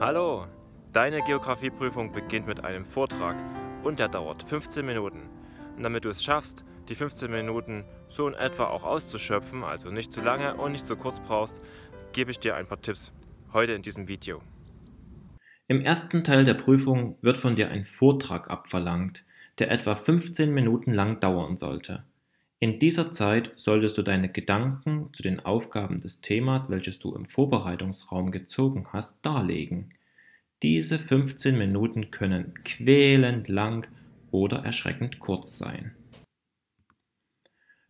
Hallo, deine Geografieprüfung beginnt mit einem Vortrag und der dauert 15 Minuten. Und damit du es schaffst, die 15 Minuten so in etwa auch auszuschöpfen, also nicht zu lange und nicht zu kurz brauchst, gebe ich dir ein paar Tipps heute in diesem Video. Im ersten Teil der Prüfung wird von dir ein Vortrag abverlangt, der etwa 15 Minuten lang dauern sollte. In dieser Zeit solltest du deine Gedanken zu den Aufgaben des Themas, welches du im Vorbereitungsraum gezogen hast, darlegen. Diese 15 Minuten können quälend lang oder erschreckend kurz sein.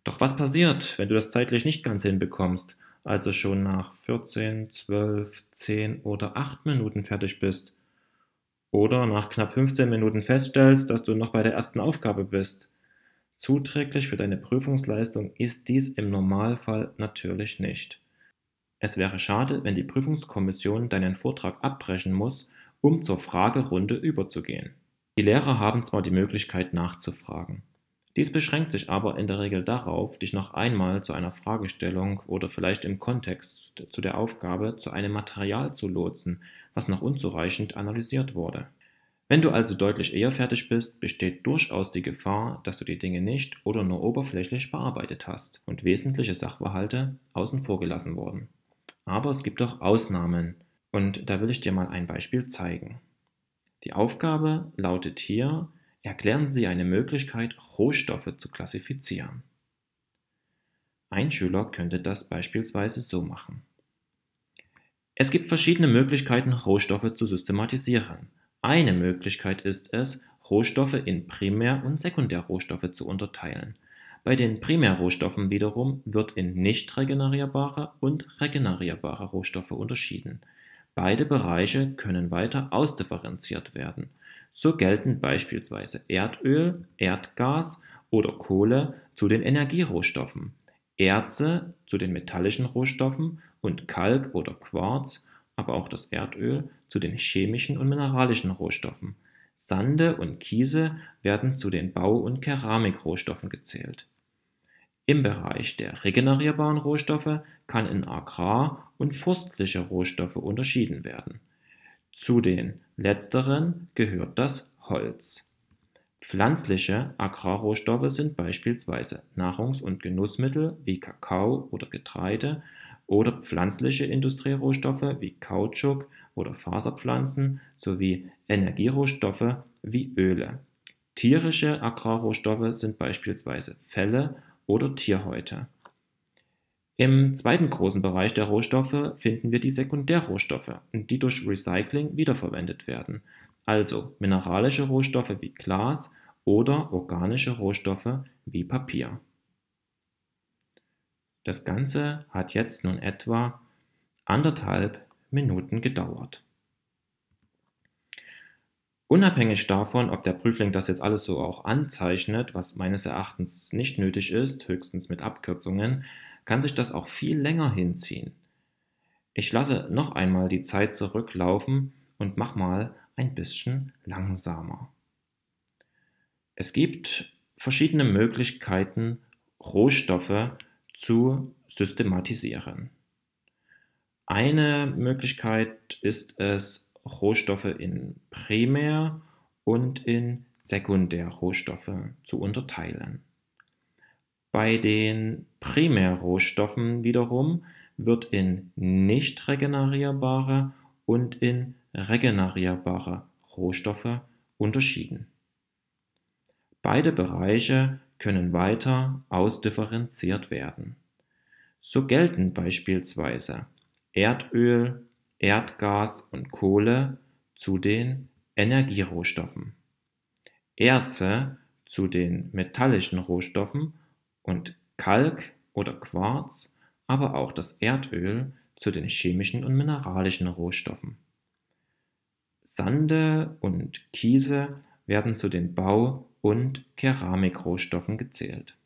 Doch was passiert, wenn du das zeitlich nicht ganz hinbekommst, also schon nach 14, 12, 10 oder 8 Minuten fertig bist? Oder nach knapp 15 Minuten feststellst, dass du noch bei der ersten Aufgabe bist? Zuträglich für deine Prüfungsleistung ist dies im Normalfall natürlich nicht. Es wäre schade, wenn die Prüfungskommission deinen Vortrag abbrechen muss, um zur Fragerunde überzugehen. Die Lehrer haben zwar die Möglichkeit nachzufragen. Dies beschränkt sich aber in der Regel darauf, dich noch einmal zu einer Fragestellung oder vielleicht im Kontext zu der Aufgabe zu einem Material zu lotsen, was noch unzureichend analysiert wurde. Wenn du also deutlich eher fertig bist, besteht durchaus die Gefahr, dass du die Dinge nicht oder nur oberflächlich bearbeitet hast und wesentliche Sachverhalte außen vor gelassen wurden. Aber es gibt auch Ausnahmen und da will ich dir mal ein Beispiel zeigen. Die Aufgabe lautet hier, erklären Sie eine Möglichkeit, Rohstoffe zu klassifizieren. Ein Schüler könnte das beispielsweise so machen. Es gibt verschiedene Möglichkeiten, Rohstoffe zu systematisieren. Eine Möglichkeit ist es, Rohstoffe in Primär- und Sekundärrohstoffe zu unterteilen. Bei den Primärrohstoffen wiederum wird in nicht regenerierbare und regenerierbare Rohstoffe unterschieden. Beide Bereiche können weiter ausdifferenziert werden. So gelten beispielsweise Erdöl, Erdgas oder Kohle zu den Energierohstoffen, Erze zu den metallischen Rohstoffen und Kalk oder Quarz, aber auch das Erdöl zu den chemischen und mineralischen Rohstoffen, Sande und Kiese werden zu den Bau- und Keramikrohstoffen gezählt. Im Bereich der regenerierbaren Rohstoffe kann in agrar- und forstliche Rohstoffe unterschieden werden. Zu den letzteren gehört das Holz. Pflanzliche Agrarrohstoffe sind beispielsweise Nahrungs- und Genussmittel wie Kakao oder Getreide oder pflanzliche Industrierohstoffe wie Kautschuk, oder Faserpflanzen sowie Energierohstoffe wie Öle. Tierische Agrarrohstoffe sind beispielsweise Felle oder Tierhäute. Im zweiten großen Bereich der Rohstoffe finden wir die Sekundärrohstoffe, die durch Recycling wiederverwendet werden, also mineralische Rohstoffe wie Glas oder organische Rohstoffe wie Papier. Das Ganze hat jetzt nun etwa anderthalb Minuten gedauert. Unabhängig davon, ob der Prüfling das jetzt alles so auch anzeichnet, was meines Erachtens nicht nötig ist, höchstens mit Abkürzungen, kann sich das auch viel länger hinziehen. Ich lasse noch einmal die Zeit zurücklaufen und mach mal ein bisschen langsamer. Es gibt verschiedene Möglichkeiten, Rohstoffe zu systematisieren. Eine Möglichkeit ist es, Rohstoffe in Primär- und in Sekundärrohstoffe zu unterteilen. Bei den Primärrohstoffen wiederum wird in nicht regenerierbare und in regenerierbare Rohstoffe unterschieden. Beide Bereiche können weiter ausdifferenziert werden. So gelten beispielsweise Erdöl, Erdgas und Kohle zu den Energierohstoffen, Erze zu den metallischen Rohstoffen und Kalk oder Quarz, aber auch das Erdöl zu den chemischen und mineralischen Rohstoffen. Sande und Kiese werden zu den Bau- und Keramikrohstoffen gezählt.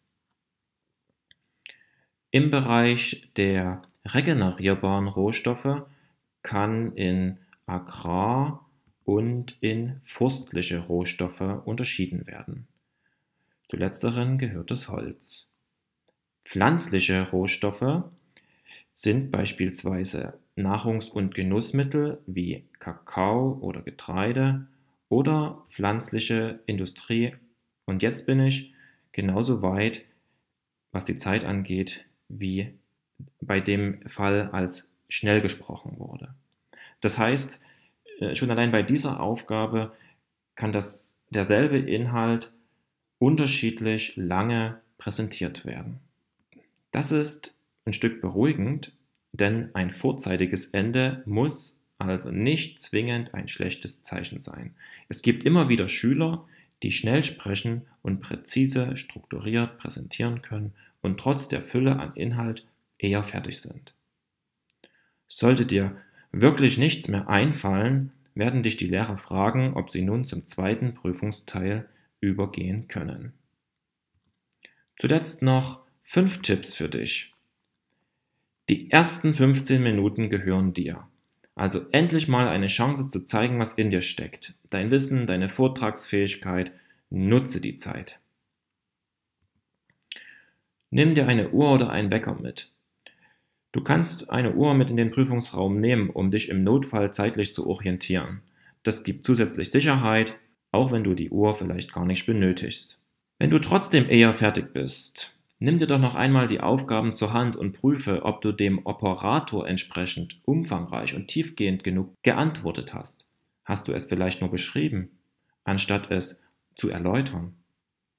Im Bereich der regenerierbaren Rohstoffe kann in Agrar- und in forstliche Rohstoffe unterschieden werden. Zu letzteren gehört das Holz. Pflanzliche Rohstoffe sind beispielsweise Nahrungs- und Genussmittel wie Kakao oder Getreide oder pflanzliche Industrie. Und jetzt bin ich genauso weit, was die Zeit angeht, wie bei dem Fall als schnell gesprochen wurde. Das heißt, äh, schon allein bei dieser Aufgabe kann das, derselbe Inhalt unterschiedlich lange präsentiert werden. Das ist ein Stück beruhigend, denn ein vorzeitiges Ende muss also nicht zwingend ein schlechtes Zeichen sein. Es gibt immer wieder Schüler, die schnell sprechen und präzise, strukturiert präsentieren können und trotz der Fülle an Inhalt eher fertig sind. Sollte dir wirklich nichts mehr einfallen, werden dich die Lehrer fragen, ob sie nun zum zweiten Prüfungsteil übergehen können. Zuletzt noch fünf Tipps für dich. Die ersten 15 Minuten gehören dir. Also endlich mal eine Chance zu zeigen, was in dir steckt. Dein Wissen, deine Vortragsfähigkeit, nutze die Zeit. Nimm dir eine Uhr oder einen Wecker mit. Du kannst eine Uhr mit in den Prüfungsraum nehmen, um dich im Notfall zeitlich zu orientieren. Das gibt zusätzlich Sicherheit, auch wenn du die Uhr vielleicht gar nicht benötigst. Wenn du trotzdem eher fertig bist, nimm dir doch noch einmal die Aufgaben zur Hand und prüfe, ob du dem Operator entsprechend umfangreich und tiefgehend genug geantwortet hast. Hast du es vielleicht nur beschrieben, anstatt es zu erläutern?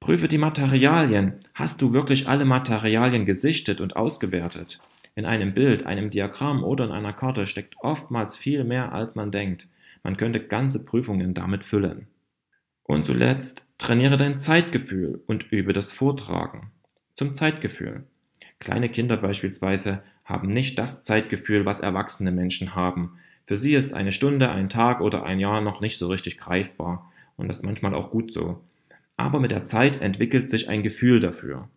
Prüfe die Materialien. Hast du wirklich alle Materialien gesichtet und ausgewertet? In einem Bild, einem Diagramm oder in einer Karte steckt oftmals viel mehr, als man denkt. Man könnte ganze Prüfungen damit füllen. Und zuletzt, trainiere dein Zeitgefühl und übe das Vortragen. Zum Zeitgefühl. Kleine Kinder beispielsweise haben nicht das Zeitgefühl, was erwachsene Menschen haben. Für sie ist eine Stunde, ein Tag oder ein Jahr noch nicht so richtig greifbar. Und das ist manchmal auch gut so. Aber mit der Zeit entwickelt sich ein Gefühl dafür.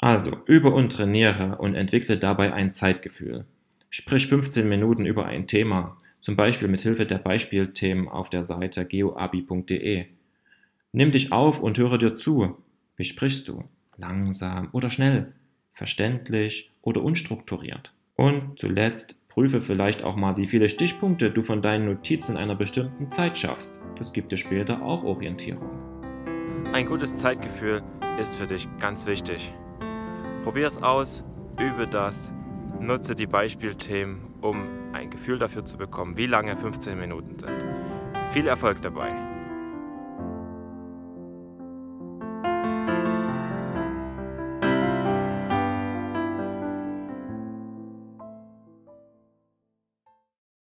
Also übe und trainiere und entwickle dabei ein Zeitgefühl. Sprich 15 Minuten über ein Thema, zum Beispiel mit Hilfe der Beispielthemen auf der Seite geoabi.de. Nimm dich auf und höre dir zu. Wie sprichst du? Langsam oder schnell? Verständlich oder unstrukturiert? Und zuletzt prüfe vielleicht auch mal, wie viele Stichpunkte du von deinen Notizen in einer bestimmten Zeit schaffst. Das gibt dir später auch Orientierung. Ein gutes Zeitgefühl ist für dich ganz wichtig es aus, übe das, nutze die Beispielthemen, um ein Gefühl dafür zu bekommen, wie lange 15 Minuten sind. Viel Erfolg dabei!